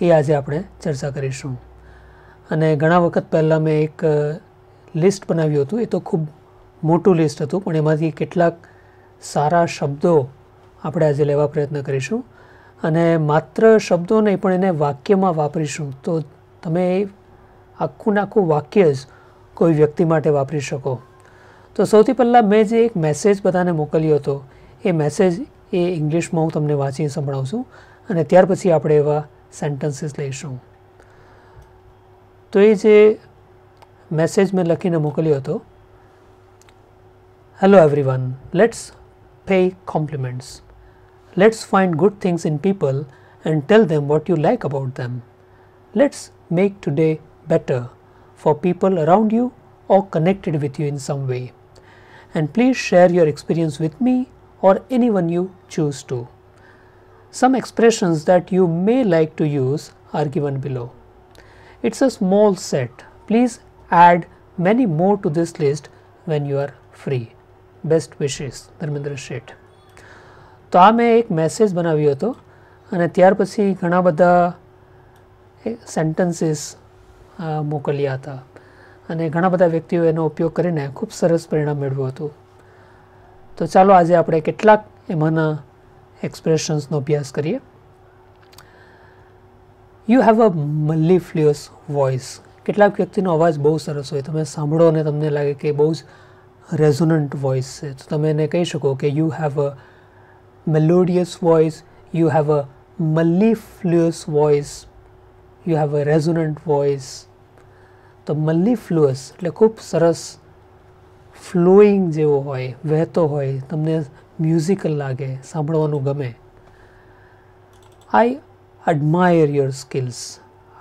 એ આજે આપણે ચર્ચા કરીશું અને ઘણા વખત પહેલાં મેં એક લિસ્ટ બનાવ્યું હતું એ તો ખૂબ મોટું લિસ્ટ હતું પણ એમાંથી કેટલાક સારા શબ્દો આપણે આજે લેવા પ્રયત્ન કરીશું અને માત્ર શબ્દો નહીં પણ એને વાક્યમાં વાપરીશું તો તમે એ આખું નાખું વાક્ય જ કોઈ વ્યક્તિ માટે વાપરી શકો તો સૌથી પહેલાં મેં જે એક મેસેજ બધાને મોકલ્યો હતો એ મેસેજ એ ઇંગ્લિશમાં હું તમને વાંચીને સંભળાવું છું અને ત્યાર પછી આપણે એવા is લઈશું તો એ જે message Hello, everyone. Let's pay compliments. Let's find good things in people and tell them what you like about them. Let's make today better for people around you or connected with you in some way. And please share your experience with me or anyone you choose to. Some expressions that you may like to use are given below. It's a small set. Please add many more to this list when you are free. Best wishes Dharmendra Sheth તો આ મેં એક message બનાવ્યો હતો અને ત્યાર પછી ઘણા બધા સેન્ટન્સીસ મોકલ્યા હતા અને ઘણા બધા વ્યક્તિઓ એનો ઉપયોગ કરીને ખૂબ સરસ પરિણામ મેળવ્યું હતું તો ચાલો આજે આપણે કેટલાક એમાંના एक्सप्रेशंस નો ピアス करिए you have a mellifluous voice કેટલા વ્યક્તિનો અવાજ બહુ સરસ હોય તમને સાંભળો અને તમને લાગે કે બહુ રે ゾ નેન્ટ વોઇસ છે તો તમે એને કહી શકો કે you have a melodious voice you have a mellifluous voice you have a ゾ નેન્ટ voice તો મલિફ્લ્યુઅસ એટલે ખૂબ સરસ ફ્લુઇંગ જેવો હોય વહેતો હોય તમને મ્યુઝિકલ લાગે સાંભળવાનું ગમે I admire your skills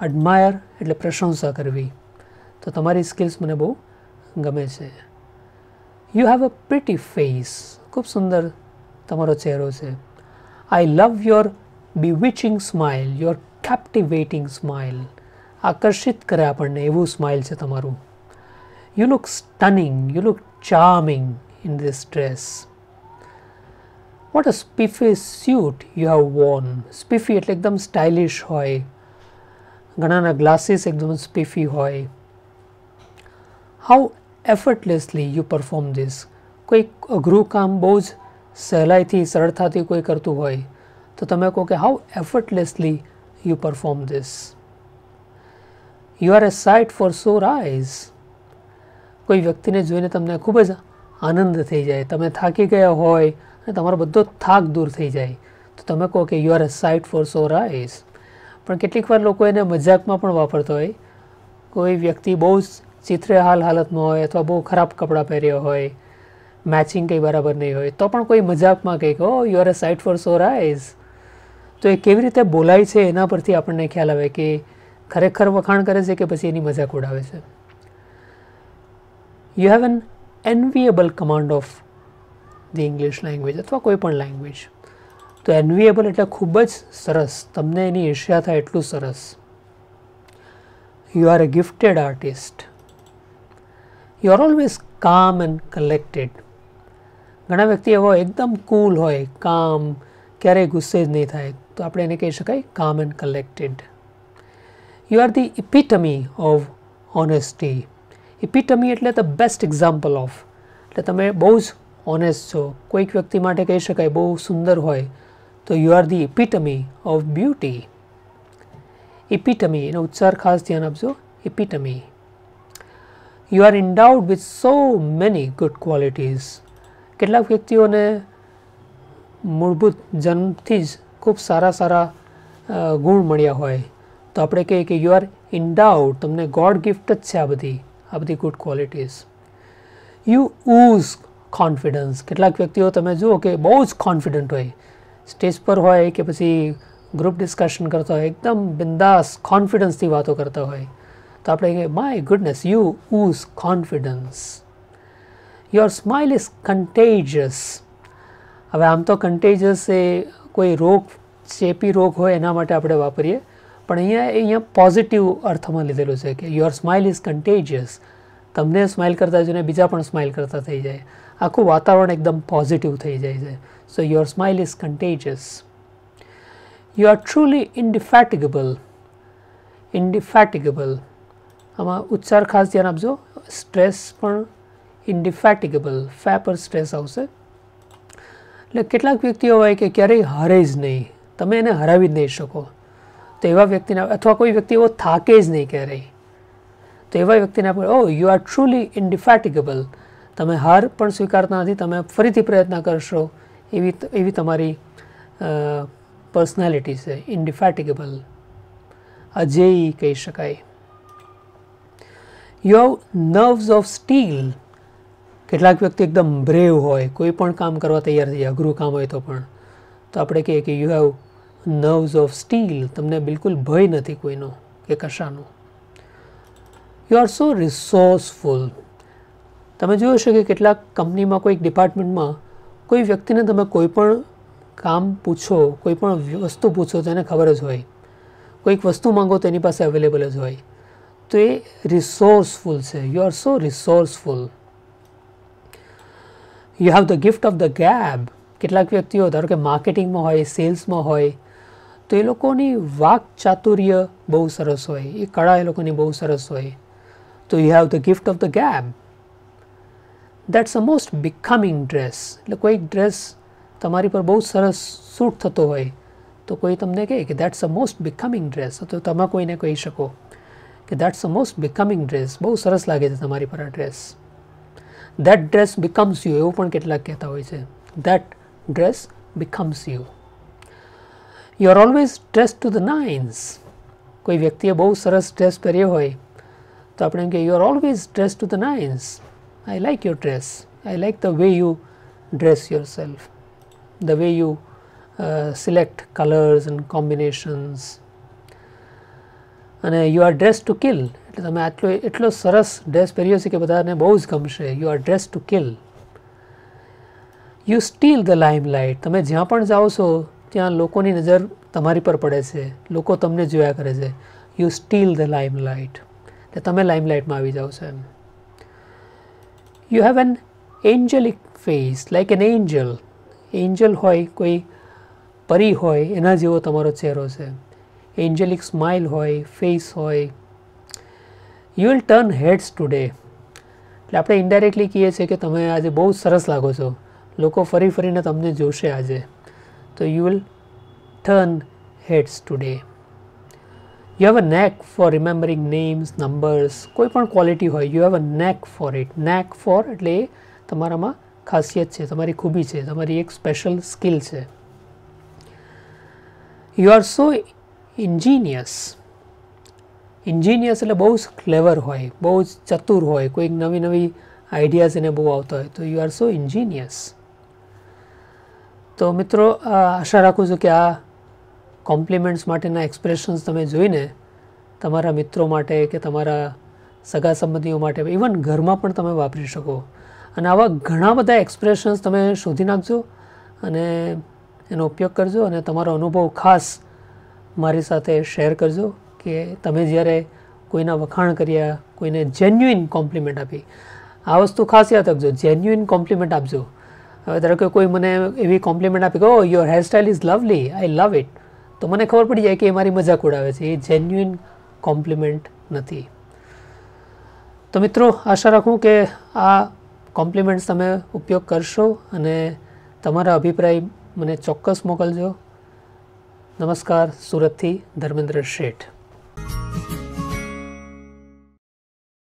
admire એટલે પ્રશંસા કરવી તો તમારી સ્કિલ્સ મને બહુ ગમે છે you have a pretty face ખૂબ સુંદર તમારો ચહેરો છે I love your bewitching smile your captivating smile આકર્ષિત કરે આપણને એવું સ્માઇલ છે તમારું you look stunning you look charming in this dress what a spiffy suit you have won spiffy એટલે એકદમ સ્ટાઇલિશ હોય ઘણાના ગ્લાસીસ એકદમ સ્પીફી હોય how effortlessly you perform this કોઈ અઘરું કામ બહુ જ સહેલાઈથી સરળતાથી કોઈ કરતું હોય તો તમે કહો કે how effortlessly you perform this you are a sight for sore eyes કોઈ વ્યક્તિને જોઈને તમને ખૂબ જ આનંદ થઈ જાય તમે થાકી ગયા હોય અને તમારો બધો થાક દૂર થઈ જાય તો તમે કહો કે you are a sight for sore eyes પણ કેટલીક વાર લોકો એને મજાકમાં પણ વાપરતો હોય કોઈ વ્યક્તિ બહુ જ ચિત્રે હાલ હાલતમાં હોય અથવા બહુ ખરાબ કપડાં પહેર્યા હોય મેચિંગ કંઈ બરાબર નહીં હોય તો પણ કોઈ મજાકમાં કંઈક oh you are a sight for sore eyes તો એ કેવી રીતે બોલાય છે એના પરથી આપણને ખ્યાલ આવે કે ખરેખર વખાણ કરે છે કે પછી એની મજાક ઉડાવે છે you have an enviable command of the English language अथवा कोईपण लैंग्वेज तो एनवीएबल एट खूबज सरस तमने ईर्ष्या था एटलू सरस you are a gifted artist you are always calm and collected घना व्यक्ति एवं एकदम कूल होम क्य गुस्से नहीं थे तो आप कही सकें calm and collected you are the epitome of honesty epitome एट the best example of a बहुज ઓનેસ્ટ છો કોઈક વ્યક્તિ માટે કહી શકાય બહુ સુંદર હોય તો you are the epitome of beauty epitome એનો ઉચ્ચાર ખાસ ધ્યાન આપજો epitome you are endowed with so many good qualities કેટલાક વ્યક્તિઓને મૂળભૂત જન્મથી જ ખૂબ સારા સારા ગુણ મળ્યા હોય તો આપણે કહીએ કે યુ આર ઇન્ડાઉડ તમને ગોડ ગિફ્ટ જ છે આ બધી આ બધી good qualities you ooze confidence કેટલાક વ્યક્તિઓ તમે જુઓ કે બહુ જ કોન્ફિડન્ટ હોય સ્ટેજ પર હોય કે પછી ગ્રુપ ડિસ્કશન કરતા હોય એકદમ બિંદાસ કોન્ફિડન્સથી વાતો કરતા હોય તો આપણે કહીએ my goodness you ooze confidence your smile is contagious હવે આમ તો કન્ટેજસ એ કોઈ રોગ ચેપી રોગ હોય એના માટે આપણે વાપરીએ પણ અહીંયા અહીંયા પોઝિટિવ અર્થમાં લીધેલું છે કે યોર સ્માઇલ ઇઝ કન્ટેજિયસ તમને સ્માઇલ કરતા જોઈને બીજા પણ સ્માઇલ કરતા થઈ જાય આખું વાતાવરણ એકદમ પોઝિટિવ થઈ જાય છે so your smile is contagious you are truly indefatigable indefatigable આમાં ઉચ્ચાર ખાસ ધ્યાન આપજો સ્ટ્રેસ પણ ઇન્ડિફેટિગેબલ ફે પર સ્ટ્રેસ આવશે એટલે કેટલાક વ્યક્તિઓ હોય કે ક્યારેય હારે જ નહીં તમે એને હરાવી જ નહીં શકો તો એવા વ્યક્તિને અથવા કોઈ વ્યક્તિ એવો થાકે જ નહીં ક્યારેય તો એવા વ્યક્તિને આપણે oh you are truly indefatigable તમે હાર પણ સ્વીકારતા નથી તમે ફરીથી પ્રયત્ન કરશો એવી એવી તમારી પર્સનાલિટી છે ઇન્ડિફેટિકેબલ અજેયી કહી શકાય you have nerves of steel કેટલાક વ્યક્તિ એકદમ બ્રેવ હોય કોઈ પણ કામ કરવા તૈયાર થઈ જાય અઘરું કામ હોય તો પણ તો આપણે કહીએ કે you have nerves of steel તમને બિલકુલ ભય નથી કોઈનો કે કશાનો યુ આર સો રિસોર્સફુલ તમે જોઈ હશે કે કેટલાક કંપનીમાં કોઈક ડિપાર્ટમેન્ટમાં કોઈ વ્યક્તિને તમે કોઈ પણ કામ પૂછો કોઈ પણ વસ્તુ પૂછો તેને ખબર જ હોય કોઈક વસ્તુ માંગો તેની પાસે અવેલેબલ જ હોય તો એ રિસોર્સફુલ છે you are so resourceful you have the gift of the gab કેટલાક વ્યક્તિઓ ધારો કે માર્કેટિંગમાં હોય સેલ્સમાં હોય તો એ લોકોની વાક ચાતુર્ય બહુ સરસ હોય એ કળા એ લોકોની બહુ સરસ હોય તો you have the gift of the gab that's a most becoming dress એટલે કોઈ dress તમારી પર બહુ સરસ સૂટ થતો હોય તો કોઈ તમને કહે કે that's a most becoming dress તો તમે કોઈને કહી શકો કે that's a most becoming dress બહુ સરસ લાગે છે તમારી પર આ that dress becomes you એવું પણ કેટલાક કહેતા હોય that dress becomes you you are always dressed to the nines કોઈ વ્યક્તિએ બહુ સરસ dress પહેર્યો હોય તો આપણે એમ કહીએ you are always dressed to the nines I like your dress, I like the way you dress yourself, the way you uh, select colors and combinations અને you are dress to kill એટલે તમે આટલો એટલો સરસ dress પહેર્યો છે કે બધાને બહુ જ ગમશે you are dress to kill you steal the limelight તમે જ્યાં પણ જાઓ છો ત્યાં લોકોની નજર તમારી પર પડે છે લોકો તમને જોયા કરે છે you steal the limelight એટલે તમે લાઇમલાઇટમાં આવી જાઓ છો એમ you have an angelic face like an angel angel હોય કોઈ પરી હોય એના જેવો તમારો ચહેરો છે એન્જલિક સ્માઇલ હોય ફેસ હોય you will turn heads today એટલે આપણે ઇન્ડાયરેક્ટલી કહીએ છીએ કે તમે આજે બહુ સરસ લાગો છો લોકો ફરી ફરીને તમને જોશે આજે તો you will turn heads today you have a knack for remembering names numbers કોઈ પણ ક્વોલિટી હોય you have a knack four it નેક ફોર એટલે એ તમારામાં ખાસિયત છે તમારી ખૂબી છે તમારી એક સ્પેશિયલ સ્કિલ છે you are so ingenious ingenious એટલે બહુ જ ક્લેવર હોય બહુ જ ચતુર હોય કોઈક નવી નવી આઈડિયાઝ એને બહુ આવતા હોય તો યુ આર સો ઇન્જિનિયસ તો મિત્રો આશા રાખું છું કે આ કોમ્પ્લિમેન્ટ્સ માટેના એક્સપ્રેશન્સ તમે જોઈને તમારા મિત્રો માટે કે તમારા સગા સંબંધીઓ માટે ઇવન ઘરમાં પણ તમે વાપરી શકો અને આવા ઘણા બધા એક્સપ્રેશન્સ તમે શોધી નાખજો અને એનો ઉપયોગ કરજો અને તમારો અનુભવ ખાસ મારી સાથે શેર કરજો કે તમે જ્યારે કોઈના વખાણ કર્યા કોઈને જેન્યુઇન કોમ્પ્લિમેન્ટ આપી આ વસ્તુ ખાસ યાદ રાખજો જેન્યુઇન કોમ્પ્લિમેન્ટ આપજો હવે ધારો કે કોઈ મને એવી કોમ્પ્લિમેન્ટ આપી કહો your hairstyle is lovely I love it તો મને ખબર પડી જાય કે એ મારી મજાક ઉડાવે છે એ જેન્યુઇન કોમ્પ્લિમેન્ટ નથી તો મિત્રો આશા રાખું કે આ કોમ્પ્લિમેન્ટ્સ તમે ઉપયોગ કરશો અને તમારા અભિપ્રાય મને ચોક્કસ મોકલજો નમસ્કાર સુરતથી ધર્મેન્દ્ર શેઠ